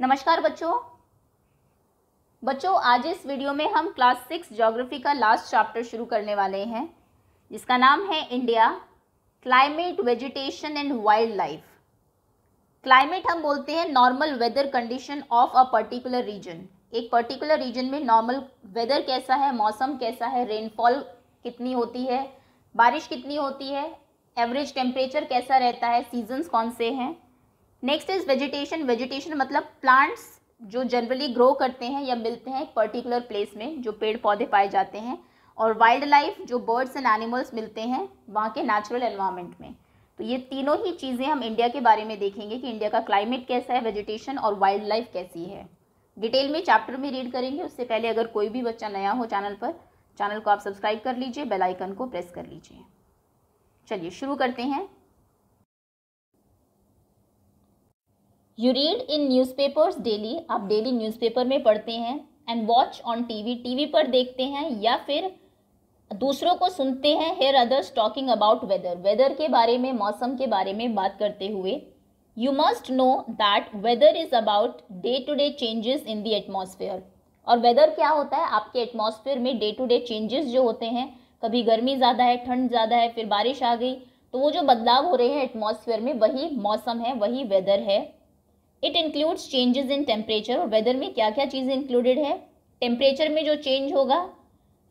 नमस्कार बच्चों बच्चों आज इस वीडियो में हम क्लास सिक्स ज्योग्राफी का लास्ट चैप्टर शुरू करने वाले हैं जिसका नाम है India climate vegetation and wildlife climate हम बोलते हैं normal weather condition of a particular region एक पर्टिकुलर रीजन में नॉर्मल वेदर कैसा है मौसम कैसा है रेनफॉल कितनी होती है बारिश कितनी होती है एवरेज टेम्परेचर कैसा रहता है सीजन्स कौन से हैं नेक्स्ट इज वेजिटेशन वेजिटेशन मतलब प्लांट्स जो जनरली ग्रो करते हैं या मिलते हैं एक पर्टिकुलर प्लेस में जो पेड़ पौधे पाए जाते हैं और वाइल्ड लाइफ जो बर्ड्स एंड एनिमल्स मिलते हैं वहाँ के नेचुरल एनवायरमेंट में तो ये तीनों ही चीज़ें हम इंडिया के बारे में देखेंगे कि इंडिया का क्लाइमेट कैसा है वेजिटेशन और वाइल्ड लाइफ कैसी है डिटेल में चैप्टर में रीड करेंगे उससे पहले अगर कोई भी बच्चा नया हो चैनल पर चैनल को आप सब्सक्राइब कर लीजिए बेल आइकन को प्रेस कर लीजिए चलिए शुरू करते हैं you read in newspapers daily आप डेली न्यूज़पेपर में पढ़ते हैं and watch on TV TV पर देखते हैं या फिर दूसरों को सुनते हैं hear others talking about weather weather के बारे में मौसम के बारे में बात करते हुए you must know that weather is about day to day changes in the atmosphere और वेदर क्या होता है आपके एटमोसफेयर में डे टू डे चेंजेस जो होते हैं कभी गर्मी ज़्यादा है ठंड ज़्यादा है फिर बारिश आ गई तो वो जो बदलाव हो रहे हैं एटमोसफेयर में वही मौसम है वही वेदर है it includes changes in temperature और वेदर में क्या क्या चीज़ें इंक्लूडेड है टेम्परेचर में जो चेंज होगा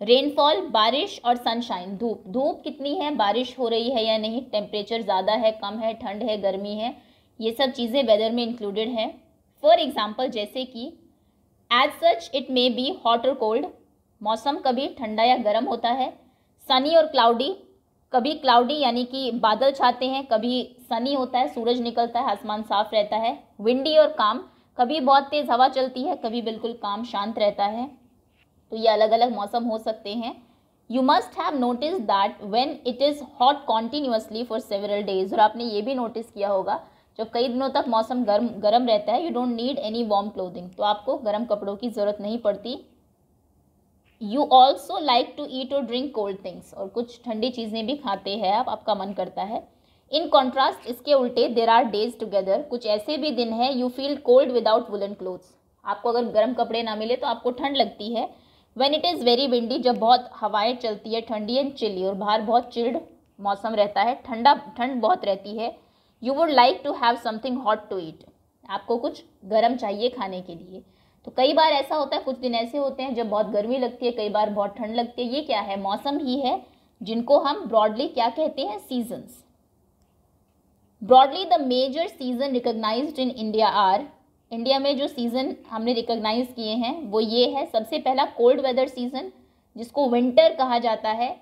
रेनफॉल बारिश और सनशाइन धूप धूप कितनी है बारिश हो रही है या नहीं टेम्परेचर ज़्यादा है कम है ठंड है गर्मी है ये सब चीज़ें वेदर में इंक्लूडेड हैं फॉर एग्ज़ाम्पल जैसे कि as such it may be hot और कोल्ड मौसम कभी ठंडा या गर्म होता है सनी और क्लाउडी कभी क्लाउडी यानी कि बादल छाते हैं कभी सनी होता है सूरज निकलता है आसमान साफ रहता है विंडी और काम कभी बहुत तेज़ हवा चलती है कभी बिल्कुल काम शांत रहता है तो ये अलग अलग मौसम हो सकते हैं you must have notice that when it is hot continuously for several days और आपने ये भी नोटिस किया होगा जब कई दिनों तक मौसम गर्म गर्म रहता है you don't need any warm clothing तो आपको गर्म कपड़ों की ज़रूरत नहीं पड़ती you also like to eat और ड्रिंक कोल्ड थिंग्स और कुछ ठंडी चीज़ें भी खाते हैं आप आपका मन करता है इन कॉन्ट्रास्ट इसके उल्टे देर आर डेज टुगेदर कुछ ऐसे भी दिन हैं you feel cold without woollen clothes आपको अगर गर्म कपड़े ना मिले तो आपको ठंड लगती है when it is very windy जब बहुत हवाएं चलती है ठंडी एंड चिली और बाहर बहुत चिल्ड मौसम रहता है ठंडा ठंड बहुत रहती है you would like to have something hot to eat आपको कुछ गर्म चाहिए खाने के लिए तो कई बार ऐसा होता है कुछ दिन ऐसे होते हैं जब बहुत गर्मी लगती है कई बार बहुत ठंड लगती है ये क्या है मौसम ही है जिनको हम ब्रॉडली क्या कहते हैं seasons broadly the major season recognise in India are India में जो सीज़न हमने रिकोगनाइज किए हैं वो ये है सबसे पहला कोल्ड वेदर सीज़न जिसको विंटर कहा जाता है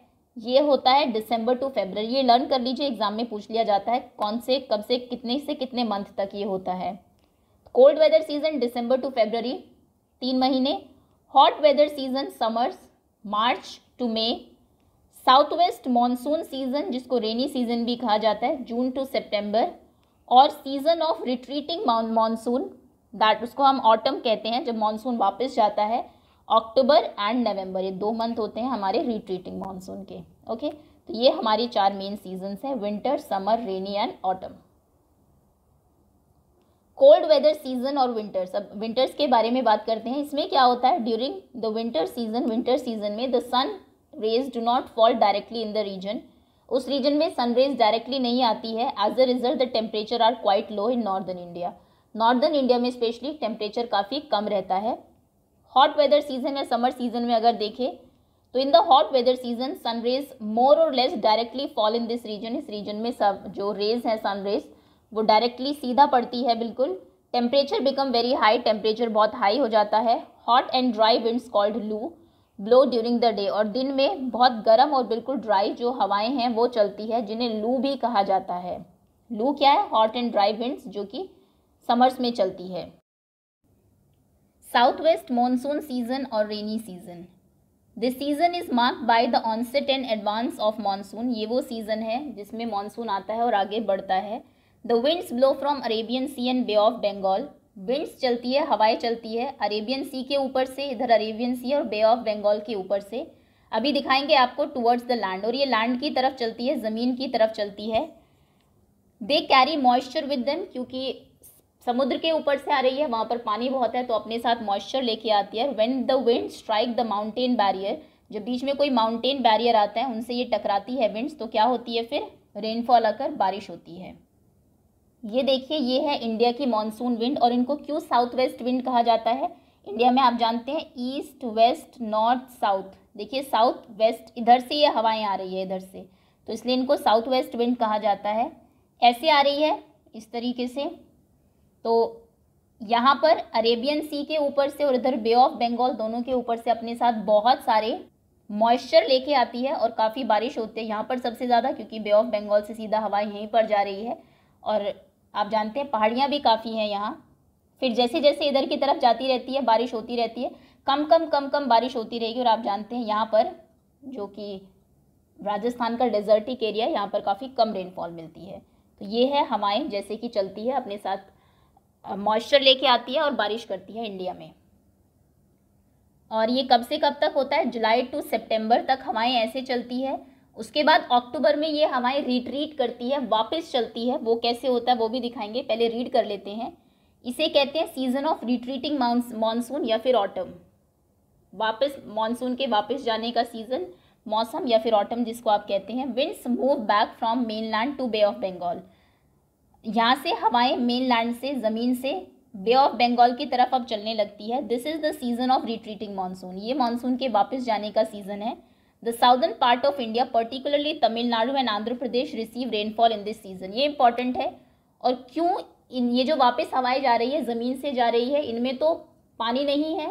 ये होता है दिसंबर टू फेबर ये लर्न कर लीजिए एग्जाम में पूछ लिया जाता है कौन से कब से कितने से कितने मंथ तक ये होता है cold weather season December to February तीन महीने hot weather season summers March to May south west monsoon season जिसको रेनी सीजन भी कहा जाता है जून टू सितंबर और season of retreating monsoon that उसको हम ऑटम कहते हैं जब मानसून वापस जाता है अक्टूबर एंड नवंबर ये दो मंथ होते हैं हमारे रिट्रीटिंग मानसून के ओके okay? तो ये हमारी चार मेन सीजन्स हैं winter summer rainy and autumn cold weather season और विंटर्स अब विंटर्स के बारे में बात करते हैं इसमें क्या होता है during the winter season winter season में the sun rays do not fall directly in the region उस रीजन में सन रेज डायरेक्टली नहीं आती है as a result the temperature are quite low in northern India northern India में specially temperature काफ़ी कम रहता है हॉट वेदर सीजन या समर सीजन में अगर देखें तो in the hot weather season sun rays more और less directly fall in this region इस रीजन में सब जो रेज हैं सन रेज वो डायरेक्टली सीधा पड़ती है बिल्कुल temperature become very high temperature बहुत हाई हो जाता है hot and dry winds called loo blow during the day और दिन में बहुत गर्म और बिल्कुल ड्राई जो हवाएं हैं वो चलती है जिन्हें लू भी कहा जाता है लू क्या है हॉट एंड ड्राई विंड्स जो कि समर्स में चलती है साउथ वेस्ट मानसून सीजन और rainy season this season is mark by the onset and advance of monsoon ये वो सीज़न है जिसमें मानसून आता है और आगे बढ़ता है the winds blow from Arabian sea and bay of Bengal winds चलती है हवाएं चलती है अरेबियन सी के ऊपर से इधर अरेबियन सी और बे ऑफ बंगाल के ऊपर से अभी दिखाएंगे आपको टुवर्ड्स द लैंड और ये लैंड की तरफ चलती है ज़मीन की तरफ चलती है they carry moisture with them क्योंकि समुद्र के ऊपर से आ रही है वहाँ पर पानी बहुत है तो अपने साथ मॉइस्चर लेके आती है when the wind strike the mountain barrier जब बीच में कोई माउंटेन बैरियर आता है उनसे ये टकराती है विंड्स तो क्या होती है फिर रेनफॉल आकर बारिश होती है ये देखिए ये है इंडिया की मानसून विंड और इनको क्यों साउथ वेस्ट विंड कहा जाता है इंडिया में आप जानते हैं ईस्ट वेस्ट नॉर्थ साउथ देखिए साउथ वेस्ट इधर से ये हवाएं आ रही है इधर से तो इसलिए इनको साउथ वेस्ट विंड कहा जाता है ऐसे आ रही है इस तरीके से तो यहाँ पर अरेबियन सी के ऊपर से और इधर बे ऑफ बंगाल दोनों के ऊपर से अपने साथ बहुत सारे मॉइस्चर लेके आती है और काफ़ी बारिश होती है यहाँ पर सबसे ज़्यादा क्योंकि बे ऑफ बंगाल से सीधा हवाएँ यहीं पर जा रही है और आप जानते हैं पहाड़ियाँ भी काफ़ी हैं यहाँ फिर जैसे जैसे इधर की तरफ जाती रहती है बारिश होती रहती है कम कम कम कम बारिश होती रहेगी और आप जानते हैं यहाँ पर जो कि राजस्थान का डेजर्टिक एरिया यहाँ पर काफ़ी कम रेनफॉल मिलती है तो ये है हवाएं जैसे कि चलती है अपने साथ मॉइस्चर लेके आती है और बारिश करती है इंडिया में और ये कब से कब तक होता है जुलाई टू सेप्टेम्बर तक हवाएँ ऐसे चलती है उसके बाद अक्टूबर में ये हमारी रिट्रीट करती है वापस चलती है वो कैसे होता है वो भी दिखाएंगे पहले रीड कर लेते हैं इसे कहते हैं सीजन ऑफ रिट्रीटिंग मानसून या फिर ऑटम वापस मानसून के वापस जाने का सीजन मौसम या फिर ऑटम जिसको आप कहते हैं winds move back from mainland to bay of Bengal यहाँ से हवाएं मेनलैंड से ज़मीन से बे ऑफ बंगाल की तरफ अब चलने लगती है this is the season of retreating monsoon ये मानसून के वापस जाने का सीज़न है The southern part of India, particularly Tamil Nadu and Andhra Pradesh, receive rainfall in this season. ये important है और क्यों इन ये जो वापस हवाएं जा रही है ज़मीन से जा रही है इनमें तो पानी नहीं है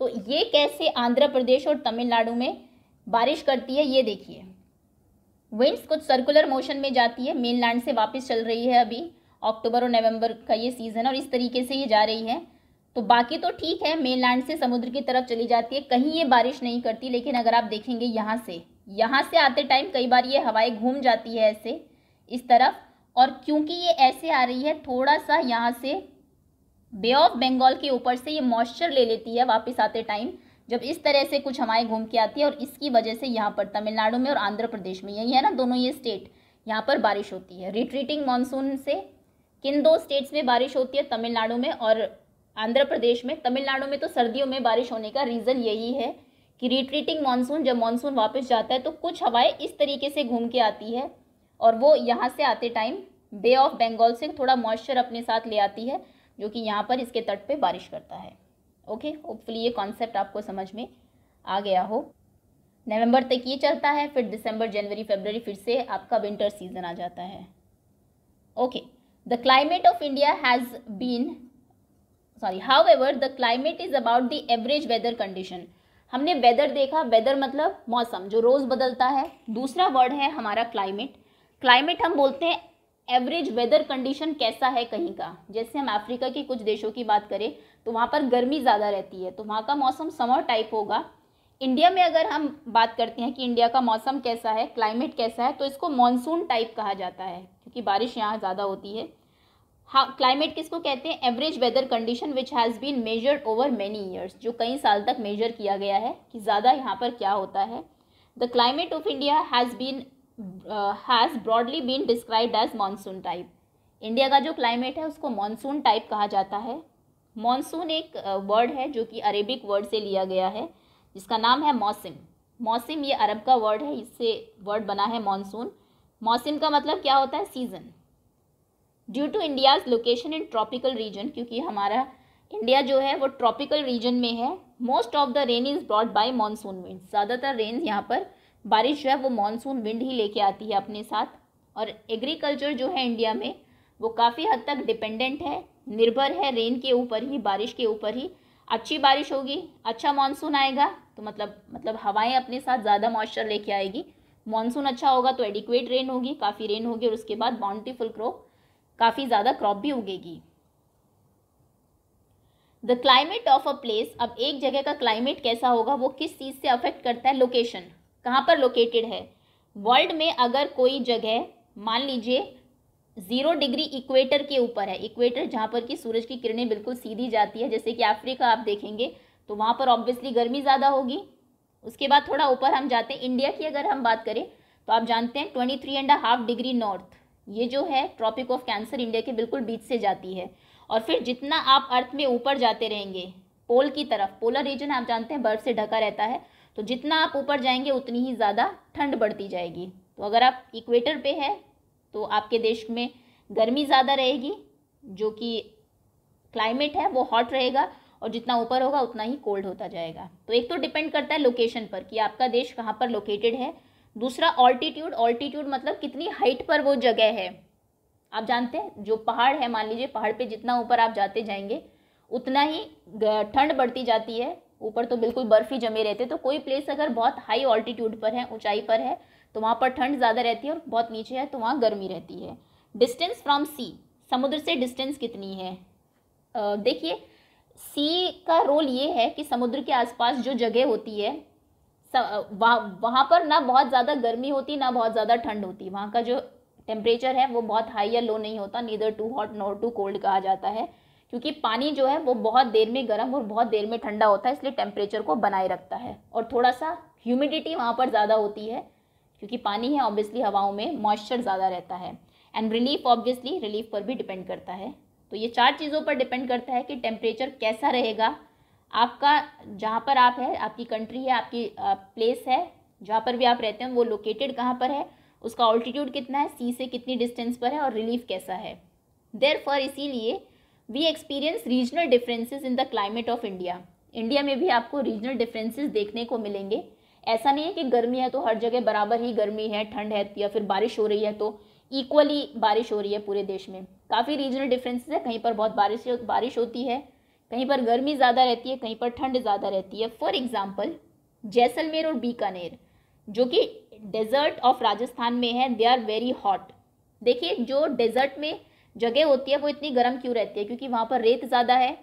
तो ये कैसे आंध्र प्रदेश और तमिलनाडु में बारिश करती है ये देखिए विंड्स कुछ सर्कुलर मोशन में जाती है मेन लैंड से वापस चल रही है अभी अक्टूबर और नवंबर का ये सीज़न और इस तरीके से ये जा रही है तो बाकी तो ठीक है मेन लैंड से समुद्र की तरफ चली जाती है कहीं ये बारिश नहीं करती लेकिन अगर आप देखेंगे यहाँ से यहाँ से आते टाइम कई बार ये हवाएं घूम जाती है ऐसे इस तरफ और क्योंकि ये ऐसे आ रही है थोड़ा सा यहाँ से बे ऑफ बंगाल के ऊपर से ये मॉइस्चर ले लेती है वापस आते टाइम जब इस तरह से कुछ हवाएं घूम के आती है और इसकी वजह से यहाँ पर तमिलनाडु में और आंध्र प्रदेश में यही है ना दोनों ये स्टेट यहाँ पर बारिश होती है रिट्रीटिंग मानसून से किन दो स्टेट्स में बारिश होती है तमिलनाडु में और आंध्र प्रदेश में तमिलनाडु में तो सर्दियों में बारिश होने का रीज़न यही है कि रिट्रीटिंग मानसून जब मानसून वापस जाता है तो कुछ हवाएं इस तरीके से घूम के आती है और वो यहाँ से आते टाइम बे ऑफ बंगाल से थोड़ा मॉइस्चर अपने साथ ले आती है जो कि यहाँ पर इसके तट पर बारिश करता है ओके होपफुली ये कॉन्सेप्ट आपको समझ में आ गया हो नवंबर तक ये चलता है फिर दिसंबर जनवरी फरवरी फिर से आपका विंटर सीजन आ जाता है okay the climate of India has been sorry however the climate is about the average weather condition हमने वेदर देखा वेदर मतलब मौसम जो रोज़ बदलता है दूसरा वर्ड है हमारा क्लाइमेट क्लाइमेट हम बोलते हैं एवरेज वेदर कंडीशन कैसा है कहीं का जैसे हम अफ्रीका के कुछ देशों की बात करें तो वहाँ पर गर्मी ज़्यादा रहती है तो वहाँ का मौसम समर टाइप होगा इंडिया में अगर हम बात करते हैं कि इंडिया का मौसम कैसा है क्लाइमेट कैसा है तो इसको मानसून टाइप कहा जाता है क्योंकि बारिश यहाँ ज़्यादा होती है क्लाइमेट हाँ, किसको कहते हैं average weather condition which has been measured over many years जो कई साल तक मेजर किया गया है कि ज़्यादा यहाँ पर क्या होता है the climate of India has been has broadly been described as monsoon type India का जो क्लाइमेट है उसको मानसून टाइप कहा जाता है मानसून एक वर्ड uh, है जो कि अरेबिक वर्ड से लिया गया है जिसका नाम है मौसम मौसम ये अरब का वर्ड है इससे वर्ड बना है मानसून मौसम का मतलब क्या होता है season due to India's location in tropical region क्योंकि हमारा इंडिया जो है वो ट्रॉपिकल रीजन में है most of the rain is brought by monsoon wind ज़्यादातर रेन यहाँ पर बारिश जो है वो मानसून विंड ही लेके आती है अपने साथ और एग्रीकल्चर जो है इंडिया में वो काफ़ी हद तक डिपेंडेंट है निर्भर है रेन के ऊपर ही बारिश के ऊपर ही अच्छी बारिश होगी अच्छा मानसून आएगा तो मतलब मतलब हवाएं अपने साथ ज़्यादा मॉइस्चर लेके आएगी मानसून अच्छा होगा तो एडिक्वेट रेन होगी काफ़ी रेन होगी और उसके बाद बाउंड्रीफुल क्रॉप काफ़ी ज़्यादा क्रॉप भी उगेगी the climate of a place अब एक जगह का क्लाइमेट कैसा होगा वो किस चीज़ से अफेक्ट करता है लोकेशन कहाँ पर लोकेटेड है वर्ल्ड में अगर कोई जगह मान लीजिए ज़ीरो डिग्री इक्वेटर के ऊपर है इक्वेटर जहाँ पर कि सूरज की किरणें बिल्कुल सीधी जाती है जैसे कि अफ्रीका आप देखेंगे तो वहाँ पर ऑब्वियसली गर्मी ज़्यादा होगी उसके बाद थोड़ा ऊपर हम जाते हैं इंडिया की अगर हम बात करें तो आप जानते हैं twenty three and half degree north ये जो है ट्रॉपिक ऑफ कैंसर इंडिया के बिल्कुल बीच से जाती है और फिर जितना आप अर्थ में ऊपर जाते रहेंगे पोल की तरफ पोलर रीजन आप जानते हैं बर्फ से ढका रहता है तो जितना आप ऊपर जाएंगे उतनी ही ज़्यादा ठंड बढ़ती जाएगी तो अगर आप इक्वेटर पे है तो आपके देश में गर्मी ज़्यादा रहेगी जो कि क्लाइमेट है वो हॉट रहेगा और जितना ऊपर होगा उतना ही कोल्ड होता जाएगा तो एक तो डिपेंड करता है लोकेशन पर कि आपका देश कहाँ पर लोकेटेड है दूसरा ऑल्टीट्यूड ऑल्टीट्यूड मतलब कितनी हाइट पर वो जगह है आप जानते हैं जो पहाड़ है मान लीजिए पहाड़ पे जितना ऊपर आप जाते जाएंगे उतना ही ठंड बढ़ती जाती है ऊपर तो बिल्कुल बर्फ ही जमे रहते तो कोई प्लेस अगर बहुत हाई ऑल्टीट्यूड पर है ऊंचाई पर है तो वहाँ पर ठंड ज़्यादा रहती है और बहुत नीचे है तो वहाँ गर्मी रहती है डिस्टेंस फ्रॉम सी समुद्र से डिस्टेंस कितनी है देखिए सी का रोल ये है कि समुद्र के आसपास जो जगह होती है वहाँ वहाँ पर ना बहुत ज़्यादा गर्मी होती ना बहुत ज़्यादा ठंड होती वहाँ का जो टेम्परेचर है वो बहुत हाई या लो नहीं होता neither too hot nor too cold कहा जाता है क्योंकि पानी जो है वो बहुत देर में गर्म और बहुत देर में ठंडा होता है इसलिए टेम्परेचर को बनाए रखता है और थोड़ा सा ह्यूमिडिटी वहाँ पर ज़्यादा होती है क्योंकि पानी है ऑब्वियसली हवाओं में मॉइस्चर ज़्यादा रहता है एंड रिलीफ ऑब्वियसली रिलीफ पर भी डिपेंड करता है तो ये चार चीज़ों पर डिपेंड करता है कि टेम्परेचर कैसा रहेगा आपका जहाँ पर आप है आपकी कंट्री है आपकी प्लेस है जहाँ पर भी आप रहते हैं वो लोकेटेड कहाँ पर है उसका ऑल्टीट्यूड कितना है सी से कितनी डिस्टेंस पर है और रिलीफ कैसा है देर फॉर इसीलिए we experience regional differences in the climate of India India में भी आपको रीजनल डिफरेंसेस देखने को मिलेंगे ऐसा नहीं है कि गर्मी है तो हर जगह बराबर ही गर्मी है ठंड है या फिर बारिश हो रही है तो इक्वली बारिश हो रही है पूरे देश में काफ़ी रीजनल डिफरेंसेस है कहीं पर बहुत बारिश बारिश होती है कहीं पर गर्मी ज़्यादा रहती है कहीं पर ठंड ज़्यादा रहती है फॉर एग्जाम्पल जैसलमेर और बीकानेर जो कि डेजर्ट ऑफ राजस्थान में है दे आर वेरी हॉट देखिए जो डेजर्ट में जगह होती है वो इतनी गर्म क्यों रहती है क्योंकि वहाँ पर रेत ज़्यादा है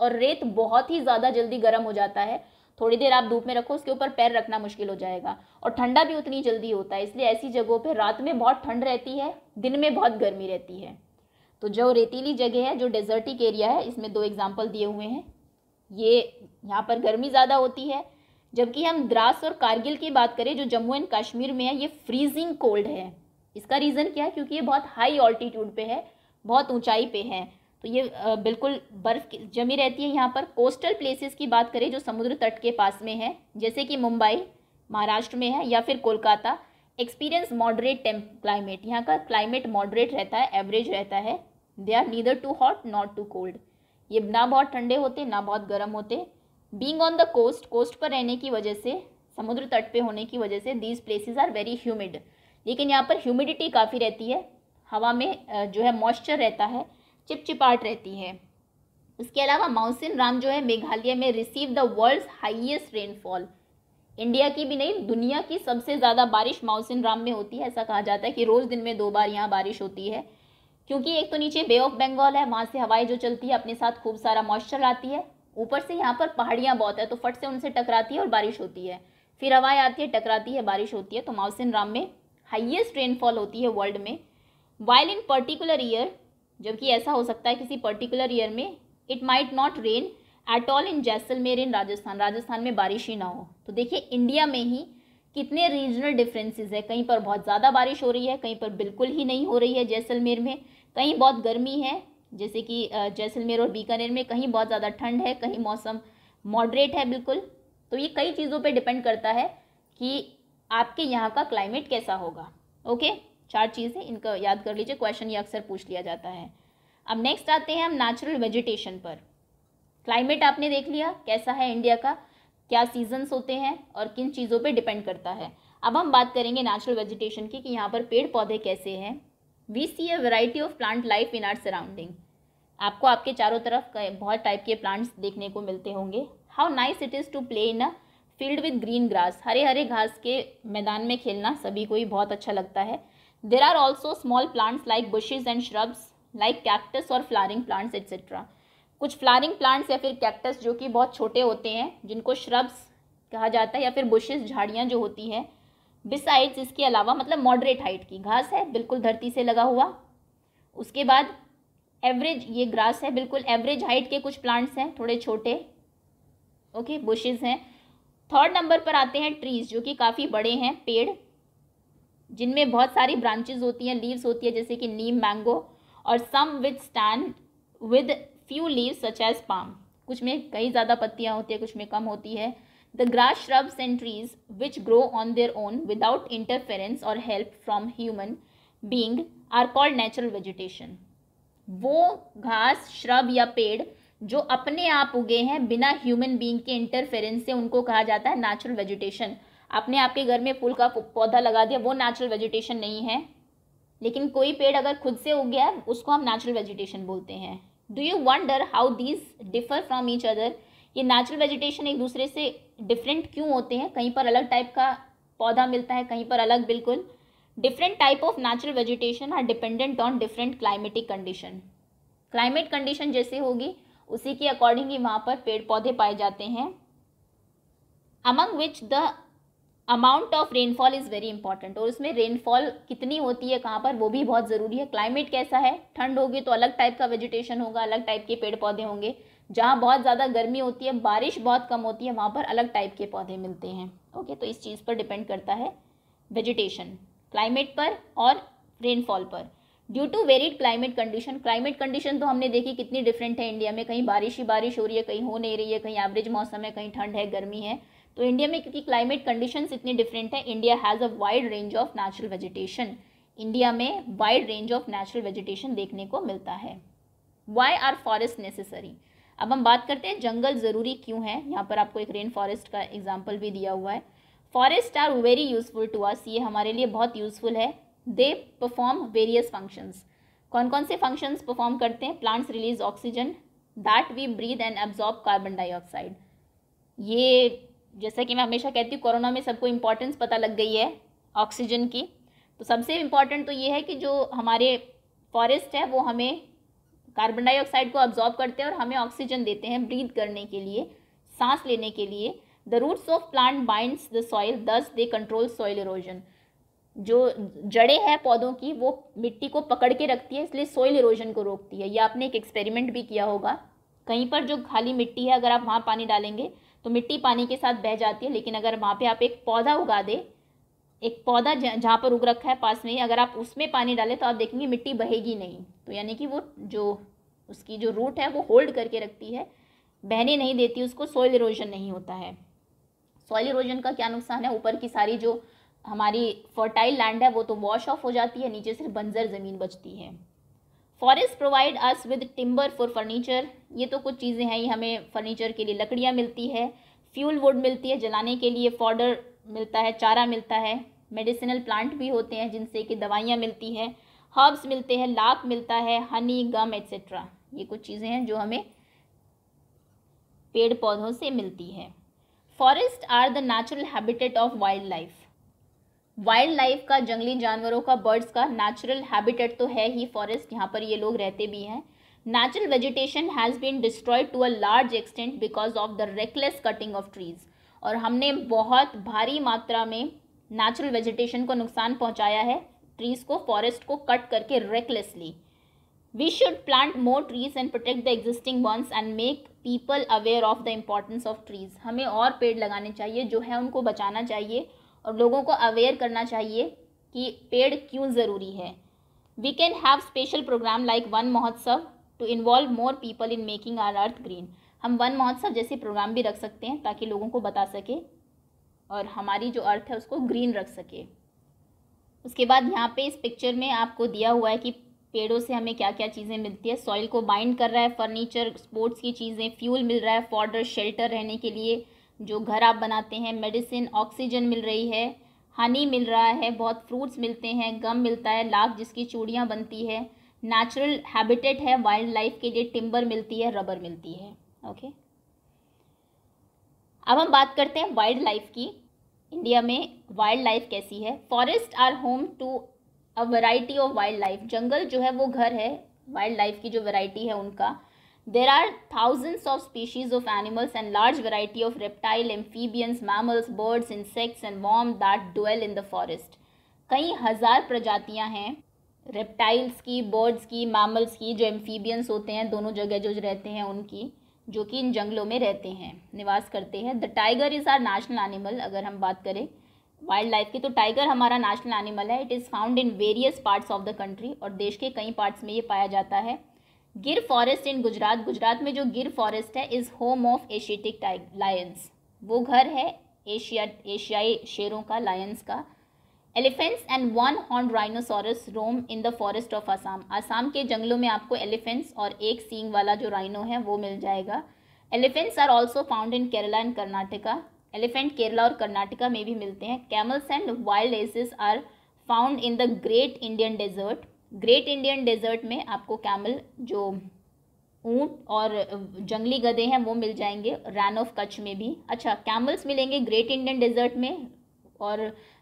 और रेत बहुत ही ज़्यादा जल्दी गर्म हो जाता है थोड़ी देर आप धूप में रखो उसके ऊपर पैर रखना मुश्किल हो जाएगा और ठंडा भी उतनी जल्दी होता है इसलिए ऐसी जगहों पर रात में बहुत ठंड रहती है दिन में बहुत गर्मी रहती है तो जो रेतीली जगह है जो डेजर्टिक एरिया है इसमें दो एग्जाम्पल दिए हुए हैं ये यहाँ पर गर्मी ज़्यादा होती है जबकि हम द्रास और कारगिल की बात करें जो जम्मू एंड कश्मीर में है ये फ्रीजिंग कोल्ड है इसका रीज़न क्या है क्योंकि ये बहुत हाई ऑल्टीट्यूड पे है बहुत ऊंचाई पे है तो ये बिल्कुल बर्फ़ जमी रहती है यहाँ पर कोस्टल प्लेसेस की बात करें जो समुद्र तट के पास में है जैसे कि मुंबई महाराष्ट्र में है या फिर कोलकाता एक्सपीरियंस मॉडरेट क्लाइमेट यहाँ का क्लाइमेट मॉडरेट रहता है एवरेज रहता है they are neither too hot not too cold ये ना बहुत ठंडे होते ना बहुत गर्म होते being on the coast coast पर रहने की वजह से समुद्र तट पे होने की वजह से these places are very humid लेकिन यहाँ पर ह्यूमिडिटी काफ़ी रहती है हवा में जो है मॉइस्चर रहता है चिपचिपाहट रहती है इसके अलावा माउसिन राम जो है मेघालय में receive the world highest rainfall India की भी नहीं दुनिया की सबसे ज़्यादा बारिश माउसिन राम में होती है ऐसा कहा जाता है कि रोज़ दिन में दो बार यहाँ बारिश होती है क्योंकि एक तो नीचे बे ऑफ बंगाल है वहाँ से हवाएं जो चलती है अपने साथ खूब सारा मॉइस्चर आती है ऊपर से यहाँ पर पहाड़ियाँ बहुत है तो फट से उनसे टकराती है और बारिश होती है फिर हवाएं आती है टकराती है बारिश होती है तो माउसिन राम में हाइएस्ट रेनफॉल होती है वर्ल्ड में वाइल इन पर्टिकुलर ईयर जबकि ऐसा हो सकता है किसी पर्टिकुलर ईयर में it might not rain at all in Jaisalmer in Rajasthan Rajasthan में बारिश ही ना हो तो देखिए इंडिया में ही कितने रीजनल डिफरेंसेस है कहीं पर बहुत ज़्यादा बारिश हो रही है कहीं पर बिल्कुल ही नहीं हो रही है जैसलमेर में कहीं बहुत गर्मी है जैसे कि जैसलमेर और बीकानेर में कहीं बहुत ज़्यादा ठंड है कहीं मौसम मॉडरेट है बिल्कुल तो ये कई चीज़ों पर डिपेंड करता है कि आपके यहाँ का क्लाइमेट कैसा होगा ओके चार चीज़ें इनका याद कर लीजिए क्वेश्चन ये अक्सर पूछ लिया जाता है अब नेक्स्ट आते हैं हम नेचुरल वेजिटेशन पर क्लाइमेट आपने देख लिया कैसा है इंडिया का क्या सीजन्स होते हैं और किन चीज़ों पे डिपेंड करता है अब हम बात करेंगे नेचुरल वेजिटेशन की कि यहाँ पर पेड़ पौधे कैसे हैं we see a variety of plant life in our surrounding आपको आपके चारों तरफ बहुत टाइप के प्लांट्स देखने को मिलते होंगे how nice it is to play in a field with green grass हरे हरे घास के मैदान में खेलना सभी को ही बहुत अच्छा लगता है there are also small plants like bushes and shrubs like cactus और फ्लारिंग प्लांट्स एट्सेट्रा कुछ फ्लावरिंग प्लांट्स या फिर कैक्टस जो कि बहुत छोटे होते हैं जिनको श्रब्स कहा जाता है या फिर बुशेस झाड़ियाँ जो होती हैं बिसाइड्स इसके अलावा मतलब मॉडरेट हाइट की घास है बिल्कुल धरती से लगा हुआ उसके बाद एवरेज ये ग्रास है बिल्कुल एवरेज हाइट के कुछ प्लांट्स हैं थोड़े छोटे ओके बुशेज हैं थर्ड नंबर पर आते हैं ट्रीज जो कि काफ़ी बड़े हैं पेड़ जिनमें बहुत सारी ब्रांचेज होती हैं लीव्स होती है जैसे कि नीम मैंगो और some withstand with few leave such as palm कुछ में कई ज़्यादा पत्तियाँ होती है कुछ में कम होती है the grass shrubs and trees which grow on their own without interference और help from human being are called natural vegetation वो घास श्रब या पेड़ जो अपने आप उगे हैं बिना ह्यूमन बींग के इंटरफेरेंस से उनको कहा जाता है नेचुरल वेजिटेशन आपने आपके घर में फूल का पौधा लगा दिया वो नेचुरल वेजिटेशन नहीं है लेकिन कोई पेड़ अगर खुद से उग गया उसको हम नेचुरल वेजिटेशन बोलते हैं do you wonder how these differ from each other ये नेचुरल वेजिटेशन एक दूसरे से डिफरेंट क्यों होते हैं कहीं पर अलग टाइप का पौधा मिलता है कहीं पर अलग बिल्कुल different type of natural vegetation are dependent on different climatic condition climate condition जैसे होगी उसी के अकॉर्डिंग ही वहाँ पर पेड़ पौधे पाए जाते हैं among which the amount of rainfall is very important और उसमें रेनफॉल कितनी होती है कहाँ पर वो भी बहुत ज़रूरी है क्लाइमेट कैसा है ठंड होगी तो अलग टाइप का वेजिटेशन होगा अलग टाइप के पेड़ पौधे होंगे जहाँ बहुत ज़्यादा गर्मी होती है बारिश बहुत कम होती है वहाँ पर अलग टाइप के पौधे मिलते हैं ओके तो इस चीज़ पर डिपेंड करता है वेजिटेशन क्लाइमेट पर और रेनफॉल पर due to very climate condition climate condition तो हमने देखी कितनी डिफरेंट है इंडिया में कहीं बारिश ही बारिश हो रही है कहीं हो नहीं रही है कहीं एवरेज मौसम है कहीं ठंड है गर्मी है तो इंडिया में क्योंकि क्लाइमेट कंडीशंस इतनी डिफरेंट है India has a wide range of natural vegetation India में wide range of natural vegetation देखने को मिलता है वाई आर फॉरेस्ट नेसेसरी अब हम बात करते हैं जंगल ज़रूरी क्यों है यहाँ पर आपको एक रेन फॉरेस्ट का एग्जाम्पल भी दिया हुआ है forest are very useful to us ये हमारे लिए बहुत यूजफुल है दे परफॉर्म वेरियस फंक्शंस कौन कौन से फंक्शंस परफॉर्म करते हैं plants release oxygen that we breathe and absorb carbon dioxide ये जैसा कि मैं हमेशा कहती हूँ कोरोना में सबको इम्पोर्टेंस पता लग गई है ऑक्सीजन की तो सबसे इम्पॉर्टेंट तो ये है कि जो हमारे फॉरेस्ट है वो हमें कार्बन डाइऑक्साइड को अब्जॉर्ब करते हैं और हमें ऑक्सीजन देते हैं ब्रीद करने के लिए सांस लेने के लिए the roots of plant bind the soil thus they control soil erosion जो जड़ें हैं पौधों की वो मिट्टी को पकड़ के रखती है इसलिए सॉइल इरोजन को रोकती है यह आपने एक एक्सपेरिमेंट भी किया होगा कहीं पर जो खाली मिट्टी है अगर आप वहाँ पानी डालेंगे तो मिट्टी पानी के साथ बह जाती है लेकिन अगर वहाँ पे आप एक पौधा उगा दे एक पौधा जहाँ पर उग रखा है पास में ही अगर आप उसमें पानी डालें तो आप देखेंगे मिट्टी बहेगी नहीं तो यानी कि वो जो उसकी जो रूट है वो होल्ड करके रखती है बहने नहीं देती उसको सॉइल इरोजन नहीं होता है सॉइल इरोजन का क्या नुकसान है ऊपर की सारी जो हमारी फर्टाइल लैंड है वो तो वॉश ऑफ हो जाती है नीचे सिर्फ बंजर ज़मीन बचती है forest provide us with timber for furniture ये तो कुछ चीज़ें हैं ये हमें फर्नीचर के लिए लकड़ियाँ मिलती है फ्यूल वुड मिलती है जलाने के लिए फॉर्डर मिलता है चारा मिलता है मेडिसिनल प्लांट भी होते हैं जिनसे कि दवाइयाँ मिलती हैं हर्ब्स मिलते हैं लाख मिलता है हनी गम एक्सेट्रा ये कुछ चीज़ें हैं जो हमें पेड़ पौधों से मिलती है forest are the natural habitat of wildlife wildlife का जंगली जानवरों का बर्ड्स का नेचुरल हैबिटेट तो है ही फॉरेस्ट यहाँ पर ये लोग रहते भी हैं natural vegetation has been destroyed to a large extent because of the reckless cutting of trees और हमने बहुत भारी मात्रा में नेचुरल वेजिटेशन को नुकसान पहुँचाया है ट्रीज को फॉरेस्ट को कट करके recklessly we should plant more trees and protect the existing ones and make people aware of the importance of trees हमें और पेड़ लगाने चाहिए जो है उनको बचाना चाहिए और लोगों को अवेयर करना चाहिए कि पेड़ क्यों ज़रूरी है we can have special program like Van Mahotsav to involve more people in making our earth green हम वन महोत्सव जैसे प्रोग्राम भी रख सकते हैं ताकि लोगों को बता सके और हमारी जो अर्थ है उसको ग्रीन रख सके उसके बाद यहाँ पे इस पिक्चर में आपको दिया हुआ है कि पेड़ों से हमें क्या क्या चीज़ें मिलती है सॉइल को बाइंड कर रहा है फर्नीचर स्पोर्ट्स की चीज़ें फ्यूल मिल रहा है फॉर्डर शेल्टर रहने के लिए जो घर आप बनाते हैं मेडिसिन ऑक्सीजन मिल रही है हनी मिल रहा है बहुत फ्रूट्स मिलते हैं गम मिलता है लाख जिसकी चूड़ियाँ बनती है नेचुरल हैबिटेट है वाइल्ड लाइफ के लिए टिम्बर मिलती है रबर मिलती है ओके अब हम बात करते हैं वाइल्ड लाइफ की इंडिया में वाइल्ड लाइफ कैसी है forest are home to a variety of wildlife जंगल जो है वो घर है वाइल्ड लाइफ की जो वैरायटी है उनका There are thousands of species of animals and large variety of reptile, amphibians, mammals, birds, insects and worms that dwell in the forest. kai hazar prajatiyan hain reptiles ki birds ki mammals ki jo amphibians hote hain dono jagah jo rehte hain unki jo ki in janglon mein rehte hain nivas karte hain the tiger is our national animal agar hum baat kare wildlife की तो tiger हमारा national animal है it is found in various parts of the country और देश के कई parts में ये पाया जाता है गिर फॉरेस्ट इन गुजरात गुजरात में जो गिर फॉरेस्ट है is home of Asiatic lions वो घर है एशिया एशियाई शेरों का लायंस का elephants and one horn rhinoceros roam in the forest of Assam Assam के जंगलों में आपको एलिफेंट्स और एक सींग वाला जो राइनो है वो मिल जाएगा elephants are also found in Kerala and Karnataka elephant Kerala और कर्नाटका में भी मिलते हैं camels and wild asses are found in the great Indian desert great Indian desert में आपको कैमल जो ऊंट और जंगली गधे हैं वो मिल जाएंगे रैन ऑफ कच्छ में भी अच्छा कैमल्स मिलेंगे ग्रेट इंडियन डेजर्ट में और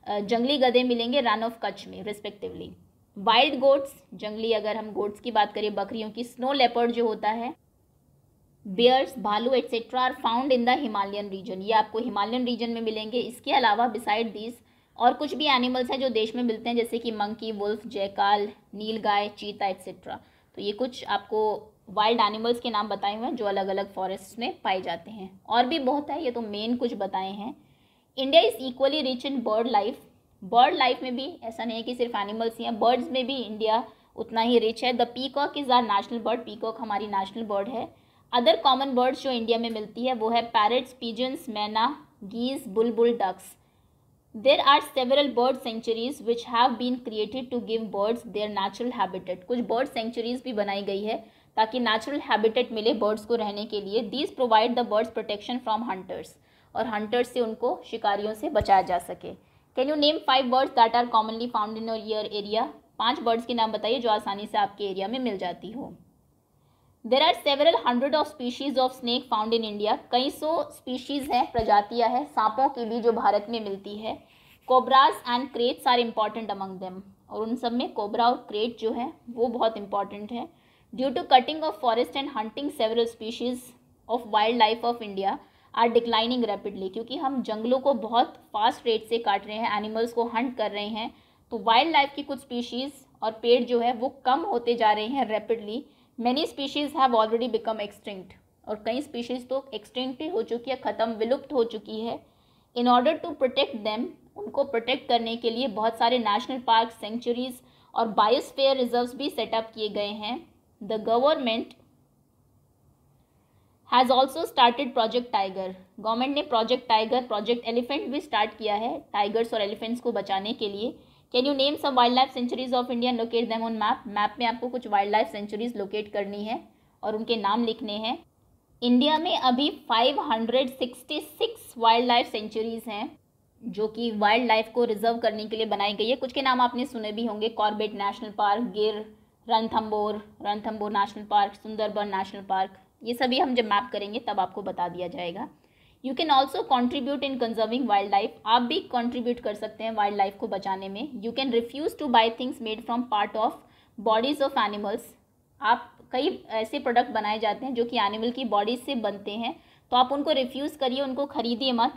जंगली गधे मिलेंगे रैन ऑफ कच्छ में रिस्पेक्टिवली वाइल्ड गोट्स जंगली अगर हम गोट्स की बात करें बकरियों की स्नो लेपर्ड जो होता है बियर्स भालू etcetera are found in the Himalayan region ये आपको हिमालयन रीजन में मिलेंगे इसके अलावा बिसाइड दीज और कुछ भी एनिमल्स हैं जो देश में मिलते हैं जैसे कि मंकी वुल्फ जयकाल नील गाय चीता एक्सेट्रा तो ये कुछ आपको वाइल्ड एनिमल्स के नाम बताए हुए हैं जो अलग अलग फॉरेस्ट में पाए जाते हैं और भी बहुत है ये तो मेन कुछ बताए हैं India is equally rich in bird life bird life में भी ऐसा नहीं है कि सिर्फ एनिमल्स ही हैं बर्ड्स में भी इंडिया उतना ही रिच है the peacock is our national bird peacock हमारी नेशनल बर्ड है अदर कॉमन बर्ड्स जो इंडिया में मिलती है वो है parrots pigeons myna geese bulbul ducks there are several bird sanctuaries which have been created to give birds their natural habitat कुछ bird sanctuaries भी बनाई गई है ताकि नेचुरल हैबिटेट मिले बर्ड्स को रहने के लिए these provide the birds protection from hunters और हंटर्स से उनको शिकारियों से बचाया जा सके can you name five birds that are commonly found in your area पांच बर्ड्स के नाम बताइए जो आसानी से आपके एरिया में मिल जाती हो there are several hundred of species of snake found in India कई सौ स्पीशीज़ हैं प्रजातियाँ हैं सांपों की भी जो भारत में मिलती है cobras and kraits are important among them और उन सब में कोबरा और क्रेट जो है वो बहुत इंपॉर्टेंट है due to cutting of forest and hunting several species of wildlife of India are declining rapidly क्योंकि हम जंगलों को बहुत फास्ट रेट से काट रहे हैं एनिमल्स को हंट कर रहे हैं तो वाइल्ड लाइफ की कुछ स्पीशीज़ और पेड़ जो है वो कम होते जा रहे हैं rapidly many species have already become extinct और कई स्पीशीज़ तो एक्सटिंक्ट ही हो चुकी है ख़त्म विलुप्त हो चुकी है in order to protect them उनको प्रोटेक्ट करने के लिए बहुत सारे नेशनल पार्क सेंचुरीज और बायोस्फेयर रिजर्व भी सेटअप किए गए हैं the government has also started project tiger government ने प्रोजेक्ट टाइगर प्रोजेक्ट एलिफेंट भी स्टार्ट किया है टाइगर्स और एलिफेंट्स को बचाने के लिए can you name some wildlife sanctuaries of India locate them on map map में आपको कुछ वाइल्ड लाइफ सेंचुरीज लोकेट करनी है और उनके नाम लिखने हैं इंडिया में अभी 566 वाइल्ड लाइफ सेंचुरीज हैं जो कि वाइल्ड लाइफ को रिजर्व करने के लिए बनाई गई है कुछ के नाम आपने सुने भी होंगे Corbett national park Gir Ranthambore Ranthambore national park Sundarban national park ये सभी हम जब मैप करेंगे तब आपको बता दिया जाएगा you can also contribute in conserving wildlife आप भी कॉन्ट्रीब्यूट कर सकते हैं वाइल्ड लाइफ को बचाने में you can refuse to buy things made from part of bodies of animals आप कई ऐसे प्रोडक्ट बनाए जाते हैं जो कि एनिमल की बॉडीज से बनते हैं तो आप उनको रिफ्यूज़ करिए उनको खरीदिए मत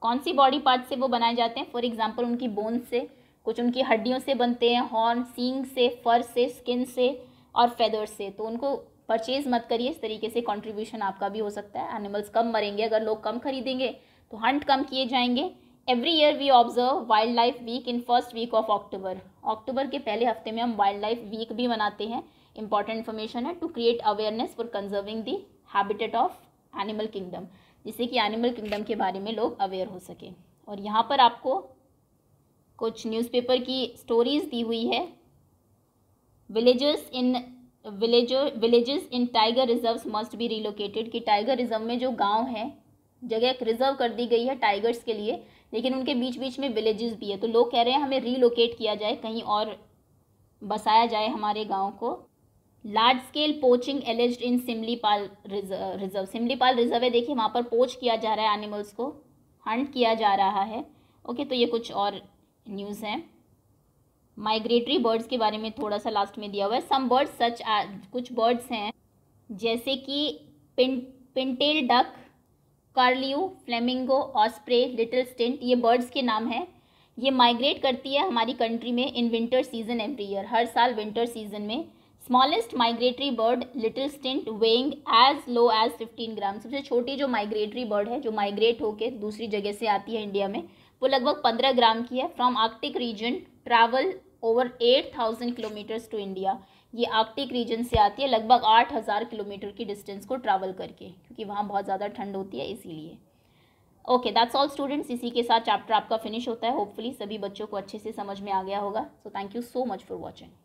कौन सी बॉडी पार्ट से वो बनाए जाते हैं फॉर एग्जाम्पल उनकी बोन से कुछ उनकी हड्डियों से बनते हैं हॉर्न सींग से फर से स्किन से और फेदर से तो उनको परचेज मत करिए इस तरीके से कॉन्ट्रीब्यूशन आपका भी हो सकता है एनिमल्स कम मरेंगे अगर लोग कम खरीदेंगे तो हंट कम किए जाएंगे every year we observe wildlife week in first week of October October के पहले हफ्ते में हम वाइल्ड लाइफ वीक भी मनाते हैं इंपॉर्टेंट इन्फॉर्मेशन है to create awareness for conserving the habitat of animal kingdom जिससे कि एनिमल किंगडम के बारे में लोग अवेयर हो सके और यहाँ पर आपको कुछ न्यूज़पेपर की स्टोरीज़ दी हुई है villages in villager villages in tiger reserves must be relocated कि टाइगर रिजर्व में जो गांव है जगह रिजर्व कर दी गई है टाइगर्स के लिए लेकिन उनके बीच बीच में विलेजेस भी है तो लोग कह रहे हैं हमें रीलोकेट किया जाए कहीं और बसाया जाए हमारे गाँव को large scale poaching alleges in Similipal reserve Similipal reserve है देखिए वहाँ पर पोच किया जा रहा है एनिमल्स को हंट किया जा रहा है ओके तो ये कुछ और न्यूज़ हैं माइग्रेटरी बर्ड्स के बारे में थोड़ा सा लास्ट में दिया हुआ है सम बर्ड्स सच कुछ बर्ड्स हैं जैसे कि pin pintail duck curlew flamingo osprey little stint ये बर्ड्स के नाम हैं ये माइग्रेट करती है हमारी कंट्री में in winter season every year हर साल विंटर सीजन में smallest migratory bird little stint weighing as low as 15 gram सबसे छोटी जो माइग्रेटरी बर्ड है जो माइग्रेट होकर दूसरी जगह से आती है इंडिया में वो लगभग पंद्रह ग्राम की है from Arctic region travel over eight thousand kilometres to India ये आर्कटिक रीजन से आती है लगभग आठ हज़ार किलोमीटर की डिस्टेंस को ट्रैवल करके क्योंकि वहाँ बहुत ज़्यादा ठंड होती है इसीलिए ओके दैट्स ऑल स्टूडेंट्स इसी के साथ चैप्टर आपका फिनिश होता है होपफुली सभी बच्चों को अच्छे से समझ में आ गया होगा so thank you so much for watching